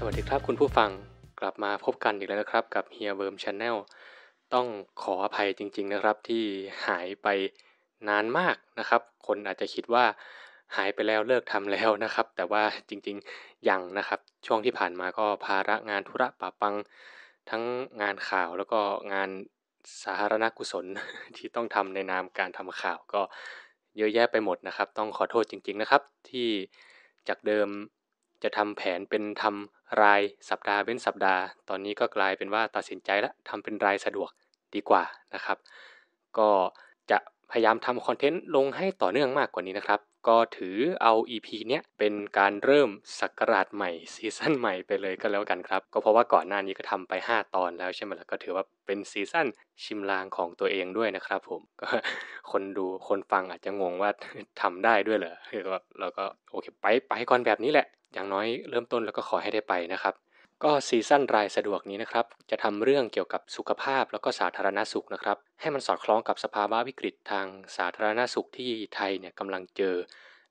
สวัสดีครับคุณผู้ฟังกลับมาพบกันอีกแล้วนะครับกับเฮียเวิร์มชาแนลต้องขออภัยจริงๆนะครับที่หายไปนานมากนะครับ คนอาจจะคิดว่าหายไปแล้วเลิกทำแล้วนะครับ แต่ว่าจริงๆยังนะครับช่วงที่ผ่านมาก็ ภาระงานธุระป่าปัง ทั้งงานข่าวแล้วก็งานสาธารณกุศลที่ต้องทำในนามการทำข่าว ก็เยอะแยะไปหมดนะครับ ต้องขอโทษจริงๆนะครับ ที่จากเดิมจะทำแผนเป็นทำรายสัปดาห์เว้นสัปดาห์ ตอนนี้ก็กลายเป็นว่าตัดสินใจแล้วทำเป็นรายสะดวกดีกว่านะครับ ก็จะพยายามทำคอนเทนต์ลงให้ต่อเนื่องมากกว่านี้นะครับ ก็ถือเอา EP เนี้ยเป็นการเริ่มสักราชใหม่ซีซั่นใหม่ไปเลยก็แล้วกันครับ ก็เพราะว่าก่อนหน้านี้ก็ทำไป 5ตอนแล้วใช่ไหมล่ะก็ถือว่าเป็นซีซั่นชิมลางของตัวเองด้วยนะครับ ผมก็คนดูคนฟังอาจจะงงว่าทำได้ด้วยเหรอเราก็โอเค ไปไปก่อนแบบนี้แหละอย่างน้อยเริ่มต้นแล้วก็ขอให้ได้ไปนะครับ ก็ซีซั่นรายสะดวกนี้นะครับจะทำเรื่องเกี่ยวกับสุขภาพแล้วก็สาธารณสุขนะครับ ให้มันสอดคล้องกับสภาวะวิกฤตทางสาธารณสุขที่ไทยเนี่ยกำลังเจอ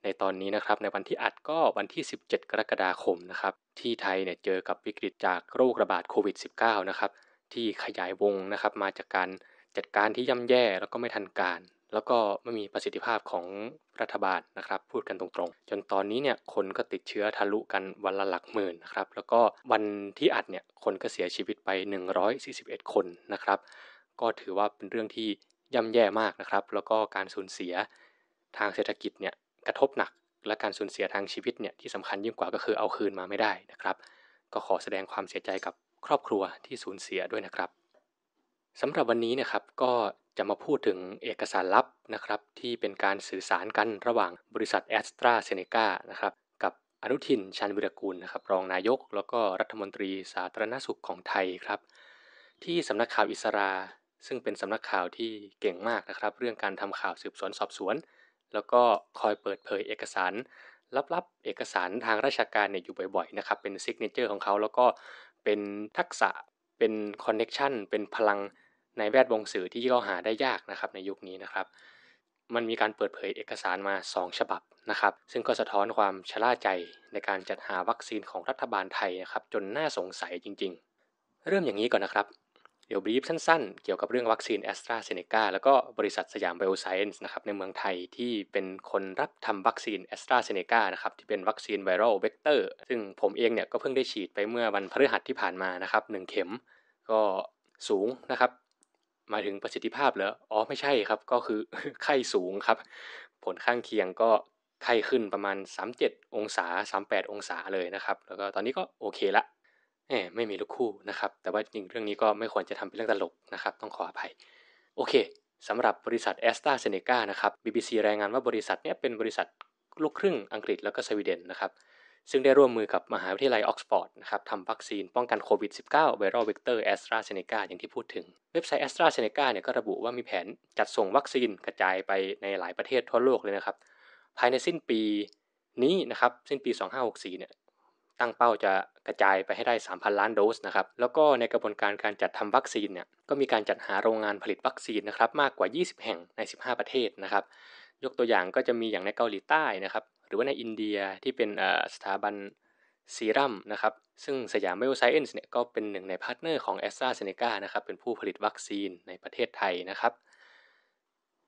ในตอนนี้นะครับในวันที่อัดก็วันที่ 17 กรกฎาคมนะครับที่ไทยเนี่ยเจอกับวิกฤตจากโรคระบาดโควิด -19 นะครับที่ขยายวงนะครับมาจากการจัดการที่ย่ำแย่แล้วก็ไม่ทันการแล้วก็ไม่มีประสิทธิภาพของรัฐบาลนะครับพูดกันตรงๆ จนตอนนี้เนี่ยคนก็ติดเชื้อทะลุกันวันละหลักหมื่นนะครับ แล้วก็วันที่อัดเนี่ยคนก็เสียชีวิตไป 141 คนนะครับ ก็ถือว่าเป็นเรื่องที่ย่ำแย่มากนะครับ แล้วก็การสูญเสียทางเศรษฐกิจเนี่ยกระทบหนักและการสูญเสียทางชีวิตเนี่ยที่สำคัญยิ่งกว่าก็คือเอาคืนมาไม่ได้นะครับ ก็ขอแสดงความเสียใจกับครอบครัวที่สูญเสียด้วยนะครับสำหรับวันนี้นะครับก็จะมาพูดถึงเอกสารลับนะครับที่เป็นการสื่อสารกันระหว่างบริษัทแอสตราเซเนกานะครับกับอนุทินชันวิรกูลนะครับรองนายก แล้วก็รัฐมนตรีสาธารณสุขของไทยครับที่สำนักข่าวอิสรา ซึ่งเป็นสำนักข่าวที่เก่งมากนะครับเรื่องการทำข่าวสืบสวน สอบสวน แล้วก็คอยเปิดเผยเอกสารลับๆเอกสารทางราชการเนี่ยอยู่บ่อยๆนะครับ เป็นซิกเนเจอร์ของเขาแล้วก็เป็นทักษะเป็นคอนเน็ชันเป็นพลังในแวดวงสื่อที่ก็หาได้ยากนะครับในยุคนี้นะครับ มันมีการเปิดเผยเอกสารมา 2 ฉบับนะครับ ซึ่งก็สะท้อนความชะล่าใจในการจัดหาวัคซีนของรัฐบาลไทยนะครับ จนน่าสงสัยจริง ๆ เริ่มอย่างนี้ก่อนนะครับ เดี๋ยวบรีฟสั้นๆเกี่ยวกับเรื่องวัคซีนแอสตราเซเนกาแล้วก็บริษัทสยามไบโอไซเอนส์นะครับ ในเมืองไทยที่เป็นคนรับทำวัคซีนแอสตราเซเนกานะครับที่เป็นวัคซีนไวรัลเวกเตอร์ซึ่งผมเองเนี่ยก็เพิ่งได้ฉีดไปเมื่อวันพฤหัสที่ผ่านมานะครับหเข็ม ก็สูงนะครับมาถึงประสิทธิภาพเหรอ อ๋อ ไม่ใช่ครับ ก็คือไข้สูงครับ ผลข้างเคียงก็ไข้ขึ้นประมาณ 37 องศา 38 องศาเลยนะครับ แล้วก็ตอนนี้ก็โอเคละแหมไม่มีลูกคู่นะครับ แต่ว่าจริงเรื่องนี้ก็ไม่ควรจะทำเป็นเรื่องตลกนะครับ ต้องขออภัย โอเค สำหรับบริษัทแอสตราเซเนกานะครับ BBC รายงานว่าบริษัทนี้เป็นบริษัทลูกครึ่งอังกฤษ แล้วก็สวีเดนนะครับซึ่งได้ร่วมมือกับมหาวิทยาลัยออกซฟอร์ดนะครับทำวัคซีน ป้องกันโควิด -19 ไวรัลเวกเตอร์แอสตราเซเนกาอย่างที่พูดถึง เว็บไซต์แอสตราเซเนกาเนี่ยก็ระบุว่ามีแผนจัดส่งวัคซีนกระจายไปในหลายประเทศทั่วโลกเลยนะครับ ภายในสิ้นปีนี้นะครับ สิ้นปี 2564 เนี่ยตั้งเป้าจะกระจายไปให้ได้ 3,000 ล้านโดสนะครับแล้วก็ในกระบวนการการจัดทำวัคซีนเนี่ยก็มีการจัดหาโรงงานผลิตวัคซีนนะครับมากกว่า 20 แห่งใน 15 ประเทศนะครับ ยกตัวอย่างก็จะมีอย่างในเกาหลีใต้นะครับหรือว่าในอินเดียที่เป็นสถาบันซีรัมนะครับ ซึ่งสยามไบโอไซเอนซ์เนี่ยก็เป็นหนึ่งในพาร์ทเนอร์ของแอสตราเซเนกานะครับ เป็นผู้ผลิตวัคซีนในประเทศไทยนะครับ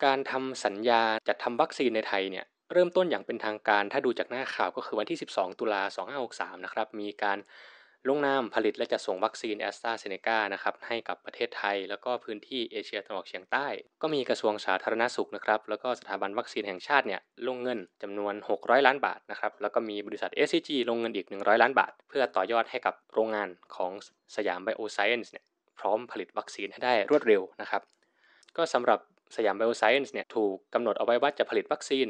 การทำสัญญาจัดทำวัคซีนในไทยเนี่ยเริ่มต้นอย่างเป็นทางการ ถ้าดูจากหน้าข่าวก็คือวันที่ 12 ตุลา2563 นะครับ มีการลงนามผลิตและจะส่งวัคซีนแอสตราเซเนกานะครับให้กับประเทศไทย แล้วก็พื้นที่เอเชียตะวันออกเฉียงใต้ ก็มีกระทรวงสาธารณสุขนะครับแล้วก็สถาบันวัคซีนแห่งชาติเนี่ยลงเงินจำนวน 600 ล้านบาทนะครับแล้วก็มีบริษัท SCG ลงเงินอีก 100 ล้านบาท เพื่อต่อยอดให้กับโรงงานของสยามไบโอไซเอนซ์เนี่ยพร้อมผลิตวัคซีนให้ได้รวดเร็วนะครับก็สำหรับสยามไบโอไซเอนซ์เนี่ยถูกกำหนดเอาไว้ว่าจะผลิตวัคซีน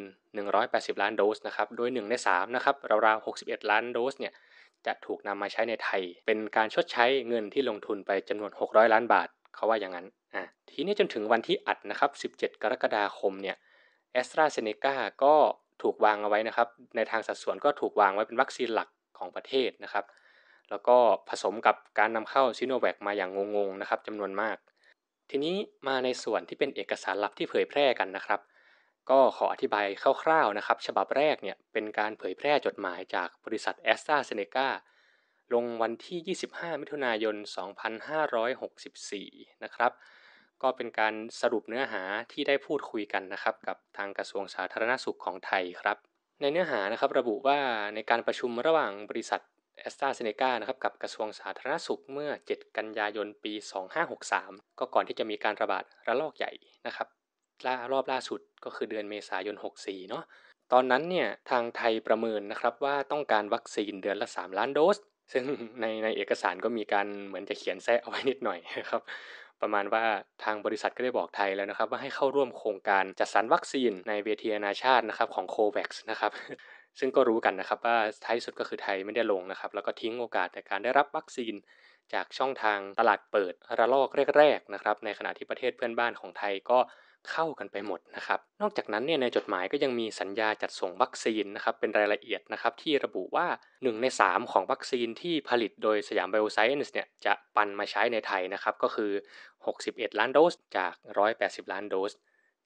180ล้านโดสนะครับโดย1ใน3นะครับราวๆ61 ล้านโดสเนี่ยจะถูกนำมาใช้ในไทย เป็นการชดใช้เงินที่ลงทุนไปจำนวน 600 ล้านบาทเขาว่าอย่างนั้นอ่ะทีนี้จนถึงวันที่อัดนะครับ 17 กรกฎาคมเนี่ยแอสตราเซเนกาก็ถูกวางเอาไว้นะครับ ในทางสัดส่วนก็ถูกวางไว้เป็นวัคซีนหลักของประเทศนะครับ แล้วก็ผสมกับการนำเข้าซิโนแวคมาอย่างงงๆนะครับจำนวนมาก ทีนี้มาในส่วนที่เป็นเอกสารลับที่เผยแพร่กันนะครับก็ขออธิบายคร่าวๆนะครับ ฉบับแรกเนี่ยเป็นการเผยแพร่จดหมายจากบริษัทแอสตราเซเนกาลงวันที่ 25 มิถุนายน 2564 นะครับ ก็เป็นการสรุปเนื้อหาที่ได้พูดคุยกันนะครับกับทางกระทรวงสาธารณสุขของไทยครับ ในเนื้อหานะครับระบุว่าในการประชุมระหว่างบริษัทแอสตราเซเนกานะครับกับกระทรวงสาธารณสุขเมื่อ 7 กันยายน ปี 2563 ก็ก่อนที่จะมีการระบาดระลอกใหญ่นะครับล่ารอบล่าสุดก็คือเดือนเมษายน 64 เนาะ ตอนนั้นเนี่ย ทางไทยประเมินนะครับว่าต้องการวัคซีนเดือนละ 3 ล้านโดส ซึ่งในในเอกสารก็มีการเหมือนจะเขียนแทะเอาไว้นิดหน่อยนะครับ ประมาณว่าทางบริษัทก็ได้บอกไทยแล้วนะครับ ว่าให้เข้าร่วมโครงการจัดสรรวัคซีนในเวทีนานาชาตินะครับของโควัคนะครับ ซึ่งก็รู้กันนะครับว่าท้ายสุดก็คือไทยไม่ได้ลงนะครับ แล้วก็ทิ้งโอกาสในการได้รับวัคซีนจากช่องทางตลาดเปิดระลอกแรกๆนะครับ ในขณะที่ประเทศเพื่อนบ้านของไทยก็ข้ากันไปหมดนะครับ นอกจากนั้นเนี่ยในจดหมายก็ยังมีสัญญาจัดส่งวัคซีนนะครับ เป็นรายละเอียดนะครับ ที่ระบุว่า 1 ใน 3 ของวัคซีนที่ผลิตโดยสยามไบโอไซเอนซ์เนี่ยจะปันมาใช้ในไทยนะครับ ก็คือ 61 ล้านโดสจาก 180 ล้านโดส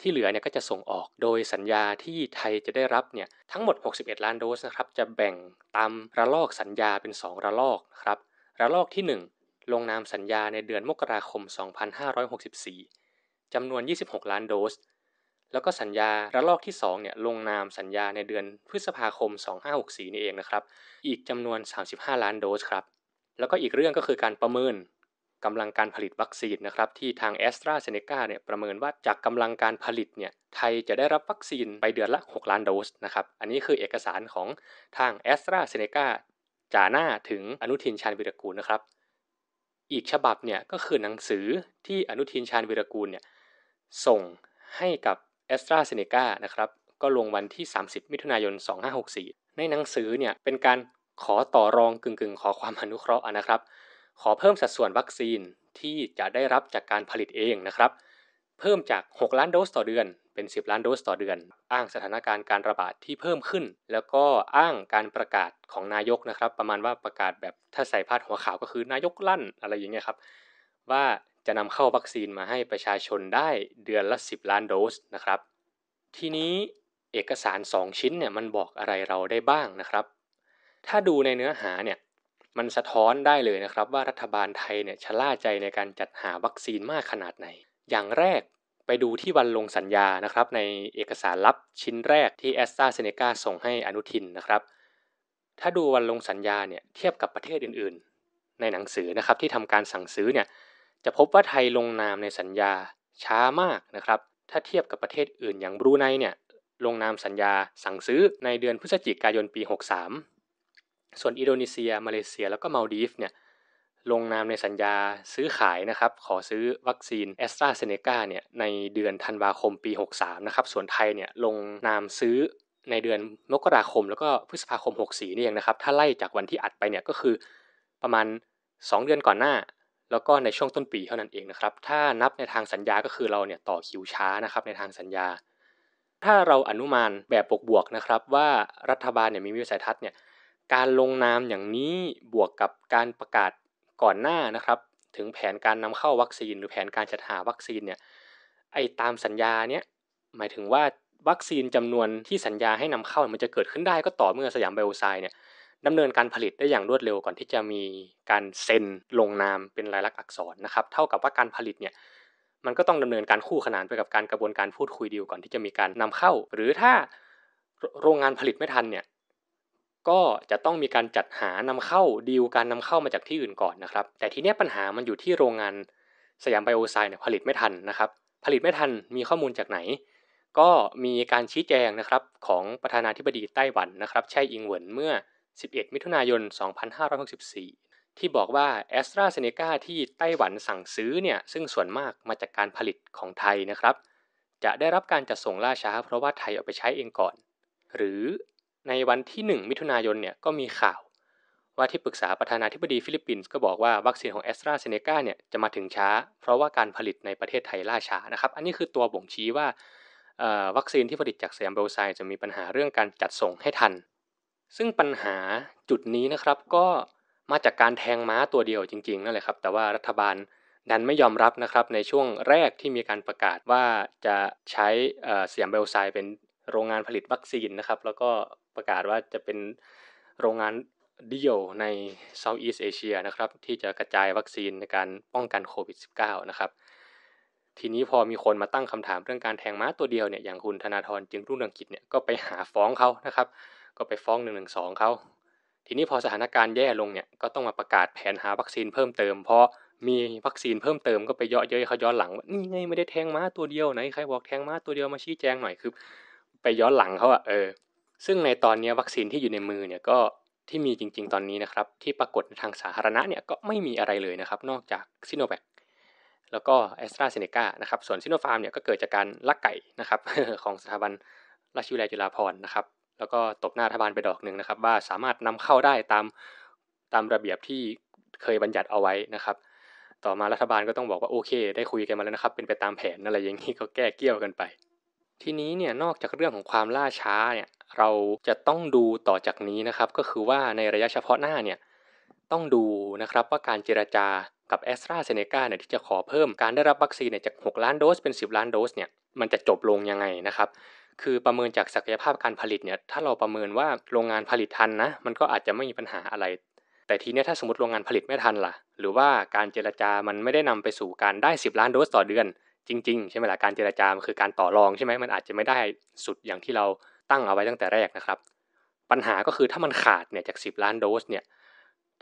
ที่เหลือเนี่ยก็จะส่งออกโดยสัญญาที่ไทยจะได้รับเนี่ยทั้งหมด 61 ล้านโดสนะครับจะแบ่งตามระลอกสัญญาเป็น 2 ระลอกครับระลอกที่ 1 ลงนามสัญญาในเดือนมกราคม 2564จำนวน 26 ล้านโดส แล้วก็สัญญาระลอกที่2เนี่ยลงนามสัญญาในเดือนพฤษภาคม 2564นี่เองนะครับ อีกจำนวน 35 ล้านโดสครับ แล้วก็อีกเรื่องก็คือการประเมินกำลังการผลิตวัคซีนนะครับที่ทาง a s t r a z เซ e c a เนี่ยประเมินว่าจากกำลังการผลิตเนี่ยไทยจะได้รับวัคซีนไปเดือนละ 6 ล้านโดสนะครับ อันนี้คือเอกสารของทาง a s t r a z เซ e c a จ่าหน้าถึงอนุทินชาญวิรกูลนะครับ อีกฉบับเนี่ยก็คือหนังสือที่อนุทินชาญวิรกูลเนี่ยส่งให้กับ a s t r a z เซ e c a นะครับ ก็ลงวันที่ 30 มิถุนายน 2564 ในหนังสือเนี่ยเป็นการขอต่อรองกึง่งๆขอความอนุเคราะห์นะครับ ขอเพิ่มสัดส่วนวัคซีนที่จะได้รับจากการผลิตเองนะครับ เพิ่มจาก 6 ล้านโดสต่อเดือนเป็น 10 ล้านโดสต่อเดือน อ้างสถานการณ์การระบาดที่เพิ่มขึ้น แล้วก็อ้างการประกาศของนายกนะครับ ประมาณว่าประกาศแบบถ้าใส่พาดหัวข่าวก็คือนายกลั่นอะไรอย่างเงี้ยครับว่าจะนำเข้าวัคซีนมาให้ประชาชนได้เดือนละ 10 ล้านโดสนะครับ ทีนี้เอกสาร 2 ชิ้นเนี่ยมันบอกอะไรเราได้บ้างนะครับ ถ้าดูในเนื้อหาเนี่ยมันสะท้อนได้เลยนะครับ ว่ารัฐบาลไทยเนี่ยชะล่าใจในการจัดหาวัคซีนมากขนาดไหน อย่างแรกไปดูที่วันลงสัญญานะครับ ในเอกสารลับชิ้นแรกที่แอสตราเซเนกาส่งให้อนุทินนะครับ ถ้าดูวันลงสัญญาเนี่ยเทียบกับประเทศอื่น ๆ ในหนังสือนะครับที่ทำการสั่งซื้อเนี่ยจะพบว่าไทยลงนามในสัญญาช้ามากนะครับ ถ้าเทียบกับประเทศอื่นอย่างบรูไนเนี่ยลงนามสัญญาสั่งซื้อในเดือนพฤศจิกายนปี 63 ส่วนอินโดนีเซียมาเลเซีย แล้วก็มาลดีฟเนี่ยลงนามในสัญญาซื้อขายนะครับ ขอซื้อวัคซีนแอสตราเซเนกาเนี่ยในเดือนธันวาคมปี 63 นะครับส่วนไทยเนี่ยลงนามซื้อในเดือนมกราคมแล้วก็พฤษภาคม 64นี่เองนะครับถ้าไล่จากวันที่อัดไปเนี่ยก็คือประมาณ 2 เดือนก่อนหน้าแล้วก็ในช่วงต้นปีเท่านั้นเองนะครับ ถ้านับในทางสัญญาก็คือเราเนี่ยต่อคิวช้านะครับในทางสัญญา ถ้าเราอนุมานแบบบวกๆนะครับ ว่ารัฐบาลเนี่ยมีวิสัยทัศน์เนี่ย การลงนามอย่างนี้บวกกับการประกาศก่อนหน้านะครับ ถึงแผนการนำเข้าวัคซีนหรือแผนการจัดหาวัคซีนเนี่ยไอตามสัญญาเนี่ยหมายถึงว่าวัคซีนจำนวนที่สัญญาให้นำเข้ามันจะเกิดขึ้นได้ก็ต่อเมื่อสยามไบโอไซน์เนี่ยดำเนินการผลิตได้อย่างรวดเร็วก่อนที่จะมีการเซ็นลงนามเป็นลายลักษณ์อักษรนะครับ เท่ากับว่าการผลิตเนี่ย มันก็ต้องดำเนินการคู่ขนานไปกับการกระบวนการพูดคุยดีลก่อนที่จะมีการนำเข้า หรือถ้าโรงงานผลิตไม่ทันเนี่ยก็จะต้องมีการจัดหานำเข้าดีลการนำเข้ามาจากที่อื่นก่อนนะครับ แต่ทีเนี้ยปัญหามันอยู่ที่โรงงานสยามไบโอไซน์เนี่ยผลิตไม่ทันนะครับ ผลิตไม่ทันมีข้อมูลจากไหน ก็มีการชี้แจงนะครับ ของประธานาธิบดีไต้หวันนะครับใช่อิงเหวินเมื่อ11 มิถุนายน 2564 ที่บอกว่าแอสตราเซเนกาที่ไต้หวันสั่งซื้อเนี่ยซึ่งส่วนมากมาจากการผลิตของไทยนะครับจะได้รับการจัดส่งล่าช้าเพราะว่าไทยเอาไปใช้เองก่อน หรือในวันที่ 1 มิถุนายนเนี่ยก็มีข่าว ว่าที่ปรึกษาประธานาธิบดีฟิลิปปินส์ก็บอกว่าวัคซีนของแอสตราเซเนกาเนี่ยจะมาถึงช้าเพราะว่าการผลิตในประเทศไทยล่าช้านะครับอันนี้คือตัวบ่งชี้ว่าวัคซีนที่ผลิตจากสยามเบลไซจะมีปัญหาเรื่องการจัดส่งให้ทันซึ่งปัญหาจุดนี้นะครับ ก็มาจากการแทงม้าตัวเดียวจริงๆนั่นแหละครับ แต่ว่ารัฐบาลดันไม่ยอมรับนะครับในช่วงแรกที่มีการประกาศว่าจะใช้เสียมเบลไซเป็นโรงงานผลิตวัคซีนนะครับ แล้วก็ประกาศว่าจะเป็นโรงงานเดียวใน Southeast Asia นะครับ ที่จะกระจายวัคซีนในการป้องกันโควิด -19 นะครับ ทีนี้พอมีคนมาตั้งคำถามเรื่องการแทงม้า ตัวเดียวเนี่ยอย่างคุณธนาธรจึงรุ่งเรืองกิจเนี่ยก็ไปหาฟ้องเขานะครับก็ไปฟ้องหนึ่งหนึ่งสองเขา ทีนี้พอสถานการณ์แย่ลงเนี่ยก็ต้องมาประกาศแผนหาวัคซีนเพิ่มเติม เพราะมีวัคซีนเพิ่มเติมก็ไปเยาะเย้ยเขาย้อนหลังว่านี่ไงไม่ได้แทงม้าตัวเดียวไหนใครบอกแทงม้าตัวเดียวมาชี้แจงหน่อย คือไปย้อนหลังเขาอะเออ ซึ่งในตอนนี้วัคซีนที่อยู่ในมือเนี่ยก็ที่มีจริงๆ ตอนนี้นะครับ ที่ปรากฏทางสาธารณะเนี่ยก็ไม่มีอะไรเลยนะครับ นอกจากซิโนแวคแล้วก็แอสตราเซเนกานะครับ ส่วนซิโนฟาร์มเนี่ยก็เกิดจากการลักไก่นะครับของสถาบันราชวิทยาลัยจุฬาภรณ์นะครับแล้วก็ตบหน้ารัฐบาลไปดอกหนึ่งนะครับ ว่าสามารถนำเข้าได้ตามตามระเบียบที่เคยบัญญัติเอาไว้นะครับ ต่อมารัฐบาลก็ต้องบอกว่าโอเคได้คุยกันมาแล้วนะครับเป็นไปตามแผนอะไรอย่างนี้ก็แก้เกี่ยวกันไป ทีนี้เนี่ยนอกจากเรื่องของความล่าช้าเนี่ย เราจะต้องดูต่อจากนี้นะครับ ก็คือว่าในระยะเฉพาะหน้าเนี่ย ต้องดูนะครับว่าการเจรจากับแอสตราเซเนกาเนี่ยที่จะขอเพิ่มการได้รับวัคซีนเนี่ยจาก6ล้านโดสเป็น10ล้านโดสเนี่ย มันจะจบลงยังไงนะครับคือประเมินจากศักยภาพการผลิตเนี่ยถ้าเราประเมินว่าโรงงานผลิตทันนะ มันก็อาจจะไม่มีปัญหาอะไร แต่ทีนี้ถ้าสมมติโรงงานผลิตไม่ทันล่ะหรือว่าการเจรจา มันไม่ได้นำไปสู่การได้ 10ล้านโดสต่อเดือน จริง ๆ ใช่ไหมล่ะการเจรจามันคือการต่อรองใช่ไหมมันอาจจะไม่ได้สุดอย่างที่เราตั้งเอาไว้ตั้งแต่แรกนะครับ ปัญหาก็คือถ้ามันขาดเนี่ยจาก 10 ล้านโดสเนี่ย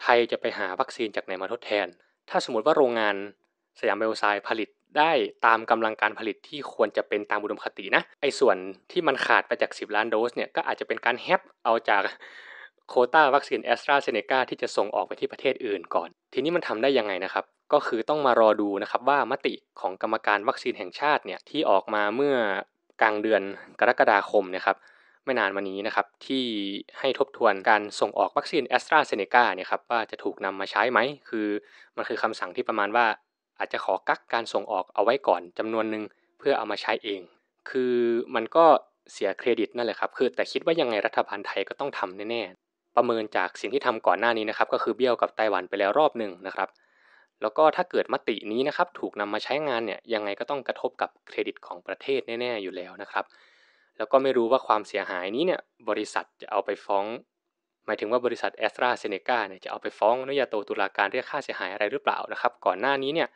ไทยจะไปหาวัคซีนจากไหนมาทดแทน ถ้าสมมติว่าโรงงานสยามไบโอไซด์ผลิตได้ตามกำลังการผลิตที่ควรจะเป็นตามอุดมคตินะ ไอ้ส่วนที่มันขาดไปจาก 10 ล้านโดสเนี่ยก็อาจจะเป็นการแฮปเอาจากโคต้าวัคซีนแอสตราเซเนกาที่จะส่งออกไปที่ประเทศอื่นก่อน ทีนี้มันทำได้ยังไงนะครับ ก็คือต้องมารอดูนะครับว่ามติของกรรมการวัคซีนแห่งชาติเนี่ย ที่ออกมาเมื่อกลางเดือนกรกฎาคมนะครับไม่นานมานี้นะครับที่ให้ทบทวนการส่งออกวัคซีนแอสตราเซเนกาเนี่ยครับว่าจะถูกนำมาใช้ไหมคือมันคือคำสั่งที่ประมาณว่าอาจจะขอกักการส่งออกเอาไว้ก่อนจำนวนหนึ่งเพื่อเอามาใช้เอง คือมันก็เสียเครดิตนั่นแหละครับคือแต่คิดว่ายังไงรัฐบาลไทยก็ต้องทำแน่ๆประเมินจากสิ่งที่ทำก่อนหน้านี้นะครับ ก็คือเบี้ยวกับไต้หวันไปแล้วรอบหนึ่งนะครับ แล้วก็ถ้าเกิดมตินี้นะครับ ถูกนำมาใช้งานเนี่ยยังไงก็ต้องกระทบกับเครดิตของประเทศแน่ๆอยู่แล้วนะครับ แล้วก็ไม่รู้ว่าความเสียหายนี้เนี่ย บริษัทจะเอาไปฟ้องหมายถึงว่าบริษัทแอสตราเซเนกาเนี่ยจะเอาไปฟ้องนยญาโตตุลาการเรียกค่าเสียหายอะไรหรือเปล่านะครับก่อนหน้านี้เนี่ย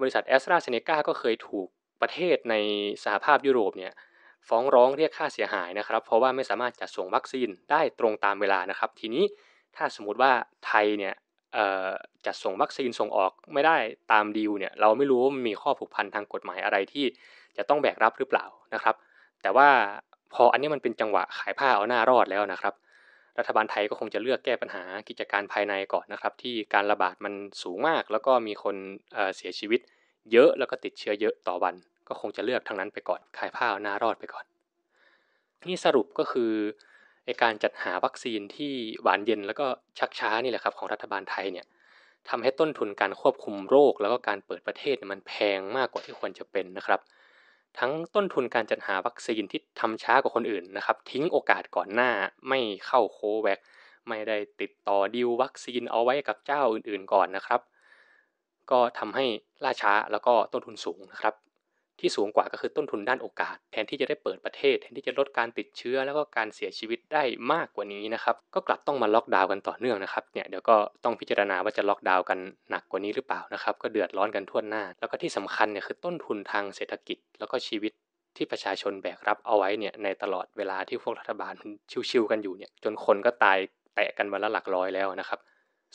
บริษัทแอสตราเซเนกาก็เคยถูกประเทศในสหภาพยุโรปเนี่ยฟ้องร้องเรียกค่าเสียหายนะครับ เพราะว่าไม่สามารถจัดส่งวัคซีนได้ตรงตามเวลานะครับ ทีนี้ถ้าสมมติว่าไทยเนี่ยจัดส่งวัคซีนส่งออกไม่ได้ตามดีลเนี่ย เราไม่รู้ว่ามีข้อผูกพันทางกฎหมายอะไรที่จะต้องแบกรับหรือเปล่านะครับ แต่ว่าพออันนี้มันเป็นจังหวะขายผ้าเอาหน้ารอดแล้วนะครับรัฐบาลไทยก็คงจะเลือกแก้ปัญหากิจการภายในก่อนนะครับ ที่การระบาดมันสูงมาก แล้วก็มีคนเสียชีวิตเยอะแล้วก็ติดเชื้อเยอะต่อวัน ก็คงจะเลือกทางนั้นไปก่อนขายผ้าาหน้ารอดไปก่อน นี่สรุปก็คือไอการจัดหาวัคซีนที่หวานเย็นแล้วก็ชักช้านี่แหละครับ ของรัฐบาลไทยเนี่ยทำให้ต้นทุนการควบคุมโรคแล้วก็การเปิดประเทศมันแพงมากกว่าที่ควรจะเป็นนะครับเทั้งต้นทุนการจัดหาวัคซีนที่ทำช้ากว่าคนอื่นนะครับ ทิ้งโอกาสก่อนหน้าไม่เข้าโคแวค ไม่ได้ติดต่อดีลวัคซีนเอาไว้กับเจ้าอื่นๆ ก่อนนะครับ ก็ทำให้ล่าช้าแล้วก็ต้นทุนสูงนะครับที่สูงกว่าก็คือต้นทุนด้านโอกาส แทนที่จะได้เปิดประเทศแทนที่จะลดการติดเชื้อแล้วก็การเสียชีวิตได้มากกว่านี้นะครับ ก็กลับต้องมาล็อกดาวน์กันต่อเนื่องนะครับเนี่ยเดี๋ยวก็ต้องพิจารณาว่าจะล็อกดาวน์กันหนักกว่านี้หรือเปล่านะครับ ก็เดือดร้อนกันทั่วหน้า แล้วก็ที่สำคัญเนี่ยคือต้นทุนทางเศรษฐกิจแล้วก็ชีวิตที่ประชาชนแบกรับเอาไว้เนี่ย ในตลอดเวลาที่พวกรัฐบาลชิวๆกันอยู่เนี่ย จนคนก็ตายแตะกันมาละหลักร้อยแล้วนะครับ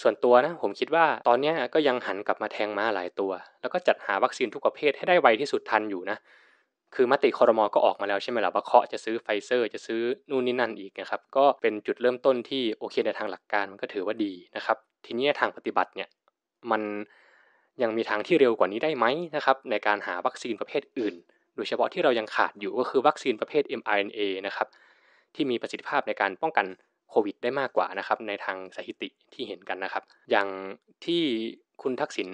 ส่วนตัวนะผมคิดว่าตอนนี้ก็ยังหันกลับมาแทงม้าหลายตัว แล้วก็จัดหาวัคซีนทุกประเภทให้ได้ไวที่สุดทันอยู่นะ คือมติคอรมอก็ออกมาแล้วใช่ไหมล่ะว่าเคาะจะซื้อไฟเซอร์จะซื้อนู่นนี่นั่นอีกนะครับ ก็เป็นจุดเริ่มต้นที่โอเคในทางหลักการมันก็ถือว่าดีนะครับ ทีนี้ทางปฏิบัติเนี่ยมันยังมีทางที่เร็วกว่านี้ได้ไหมนะครับในการหาวัคซีนประเภทอื่นโดยเฉพาะที่เรายังขาดอยู่ก็คือวัคซีนประเภท mRNA นะครับที่มีประสิทธิภาพในการป้องกันโควิดได้มากกว่านะครับในทางสถิติที่เห็นกันนะครับ อย่างที่คุณทักษิณ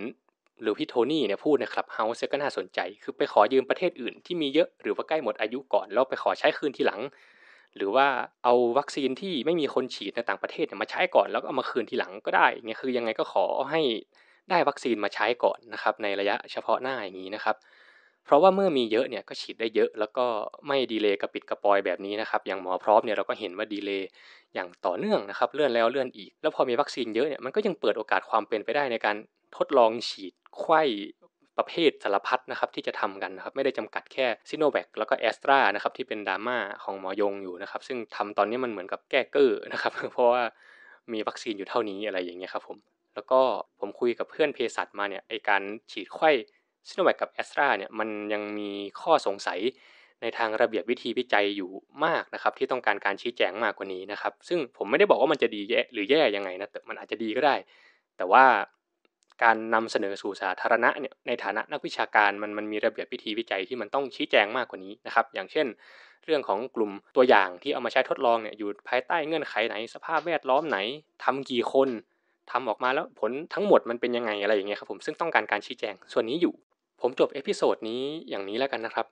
หรือพี่โทนี่เนี่ยพูดนะครับเฮาส์ก็น่าสนใจ คือไปขอยืมประเทศอื่นที่มีเยอะหรือว่าใกล้หมดอายุก่อนแล้วไปขอใช้คืนทีหลัง หรือว่าเอาวัคซีนที่ไม่มีคนฉีดในต่างประเทศเนี่ยมาใช้ก่อนแล้วก็เอามาคืนทีหลังก็ได้เงี้ยคือยังไงก็ขอให้ได้วัคซีนมาใช้ก่อนนะครับในระยะเฉพาะหน้าอย่างนี้นะครับเพราะว่าเมื่อมีเยอะเนี่ยก็ฉีดได้เยอะแล้วก็ไม่ดีเลย์กระปิดกระปอยแบบนี้นะครับอย่างหมอพร้อมเนี่ยเราก็เห็นว่าดีเลย์อย่างต่อเนื่องนะครับเลื่อนแล้วเลื่อนอีก แล้วพอมีวัคซีนเยอะเนี่ยมันก็ยังเปิดโอกาสความเป็นไปได้ในการทดลองฉีดไข้ประเภทสารพัดนะครับที่จะทำกันนะครับไม่ได้จำกัดแค่ซิโนแวคแล้วก็แอสตรานะครับที่เป็นดราม่าของหมอยงอยู่นะครับซึ่งทำตอนนี้มันเหมือนกับแก้เกอร์นะครับเพราะว่ามีวัคซีนอยู่เท่านี้อะไรอย่างเงี้ยครับผมแล้วก็ผมคุยกับเพื่อนเภสัชมาเนี่ยไอการฉีดไข้ซิโนแวคกับแอสตราเนี่ยมันยังมีข้อสงสัยในทางระเบียบวิธีวิจัยอยู่มากนะครับที่ต้องการการชี้แจงมากกว่านี้นะครับ ซึ่งผมไม่ได้บอกว่ามันจะดีแย่หรือแย่ยังไงนะแต่มันอาจจะดีก็ได้ แต่ว่าการนำเสนอสู่สาธารณะเนี่ยในฐานะนักวิชาการมันมันมีระเบียบวิธีวิจัยที่มันต้องชี้แจงมากกว่านี้นะครับอย่างเช่น เรื่องของกลุ่มตัวอย่างที่เอามาใช้ทดลองเนี่ยอยู่ภายใต้เงื่อนไขไหนสภาพแวดล้อมไหน ทำกี่คน ทำออกมาแล้วผลทั้งหมดมันเป็นยังไงอะไรอย่างเงี้ยครับผมซึ่งต้องการการชี้แจงส่วนนี้อยู่ผมจบเอพิโซดนี้อย่างนี้แล้วกันนะครับ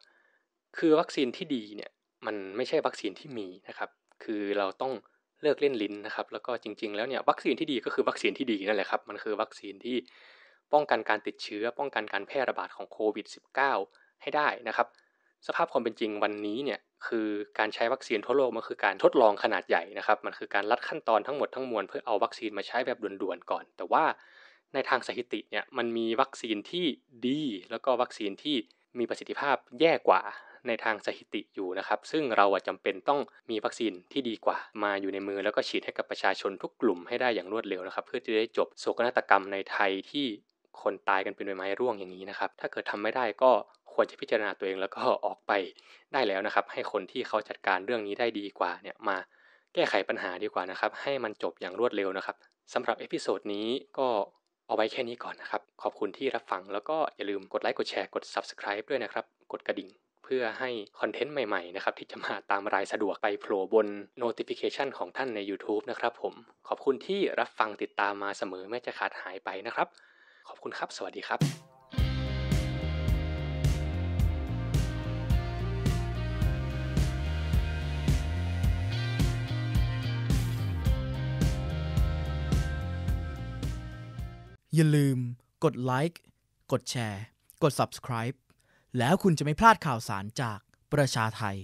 คือวัคซีนที่ดีเนี่ย มันไม่ใช่วัคซีนที่มีนะครับ คือเราต้องเลิกเล่นลิ้นนะครับ แล้วก็จริงๆ แล้วเนี่ย วัคซีนที่ดีก็คือวัคซีนที่ดีนั่นแหละครับ มันคือวัคซีนที่ป้องกันการติดเชื้อป้องกันการแพร่ระบาดของโควิด -19 ให้ได้นะครับ สภาพความเป็นจริงวันนี้เนี่ยคือการใช้วัคซีนทั่วโลกมันคือการทดลองขนาดใหญ่นะครับ มันคือการลัดขั้นตอนทั้งหมดทั้งมวลเพื่อเอาวัคซีนมาใช้แบบด่วนๆ ก่อน แต่ว่าในทางสถิติเนี่ยมันมีวัคซีนที่ดีแล้วก็วัคซีนที่มีประสิทธิภาพแย่กว่าในทางสถิติอยู่นะครับ ซึ่งเราจำเป็นต้องมีวัคซีนที่ดีกว่า มาอยู่ในมือ แล้วก็ฉีดให้กับประชาชนทุกกลุ่มให้ได้อย่างรวดเร็วนะครับ เพื่อที่จะได้จบโศกนาฏกรรมในไทยที่คนตายกันเป็นใบไม้ร่วงอย่างนี้นะครับ ถ้าเกิดทำไม่ได้ก็ควรจะพิจารณาตัวเองแล้วก็ออกไปได้แล้วนะครับ ให้คนที่เขาจัดการเรื่องนี้ได้ดีกว่าเนี่ยมาแก้ไขปัญหาดีกว่านะครับ ให้มันจบอย่างรวดเร็วนะครับสำหรับเอพิโซดนี้ก็เอาไว้แค่นี้ก่อนนะครับ ขอบคุณที่รับฟังแล้วก็อย่าลืมกดไลค์กดแชร์กด subscribe ด้วยนะครับ กดกระดิ่ง เพื่อให้คอนเทนต์ใหม่ๆนะครับที่จะมาตามรายสะดวกไปโผล่บน notification ของท่านใน YouTube นะครับผม ขอบคุณที่รับฟังติดตามมาเสมอไม่จะขาดหายไปนะครับ ขอบคุณครับ สวัสดีครับอย่าลืมกดไลค์ กดแชร์ กด subscribe แล้วคุณจะไม่พลาดข่าวสารจากประชาไทย